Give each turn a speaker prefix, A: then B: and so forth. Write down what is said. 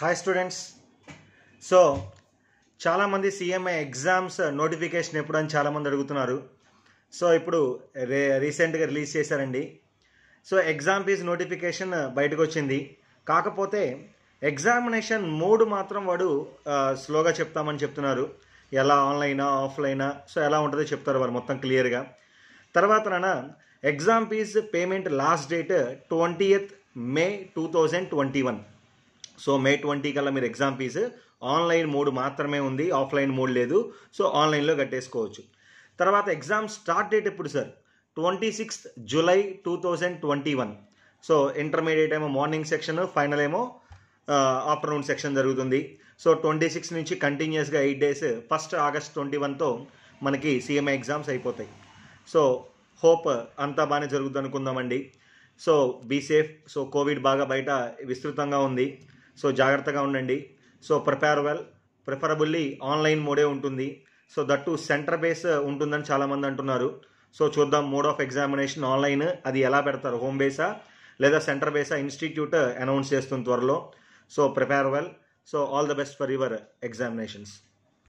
A: hi students so చాలామంది CMI exams notification ఎప్పుడు అని చాలామంది అడుగుతున్నారు సో ఇప్పుడు రే రీసెంట్గా రిలీజ్ చేశారండి సో ఎగ్జామ్ ఫీజ్ నోటిఫికేషన్ బయటకు వచ్చింది కాకపోతే ఎగ్జామినేషన్ మోడ్ మాత్రం వాడు స్లోగా చెప్తామని చెప్తున్నారు ఎలా ఆన్లైనా ఆఫ్లైనా సో ఎలా ఉంటుందో చెప్తారు వాళ్ళు మొత్తం క్లియర్గా తర్వాత నాన్న exam fee payment last date eighth May two thousand twenty one so May twenty కల్లా మీరు ఎగ్జామ్ ఫీజు ఆన్లైన్ మోడ్ మాత్రమే ఉంది ఆఫ్లైన్ మోడ్ లేదు సో ఆన్లైన్లో కట్టేసుకోవచ్చు తర్వాత ఎగ్జామ్ స్టార్ట్ డేట్ ఎప్పుడు sir twenty sixth July two thousand twenty one so intermediate ఏమో మార్నింగ్ సెక్షన్ ఫైనల్ ఏమో ఆఫ్టర్నూన్ సెక్షన్ జరుగుతుంది సో ట్వంటీ సిక్స్ నుంచి కంటిన్యూస్గా eight days first August twenty వన్తో మనకి సీఎంఐ ఎగ్జామ్స్ అయిపోతాయి సో హోప్ అంతా బాగానే జరుగుతుంది అనుకుందామండి so be safe so covid బాగా బయట విస్తృతంగా ఉంది సో జాగ్రత్తగా ఉండండి so prepare well preferably online మోడే ఉంటుంది సో దట్టు సెంటర్ బేస్ ఉంటుందని చాలామంది అంటున్నారు సో చూద్దాం మోడ్ ఆఫ్ ఎగ్జామినేషన్ ఆన్లైన్ అది ఎలా పెడతారు హోమ్ బేసా లేదా సెంటర్ బేసా ఇన్స్టిట్యూట్ అనౌన్స్ చేస్తుంది త్వరలో so prepare well so all the best for your examinations